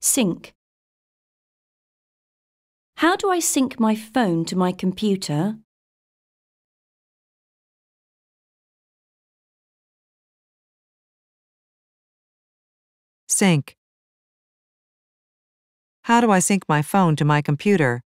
Sync. How do I sync my phone to my computer? Sync. How do I sync my phone to my computer?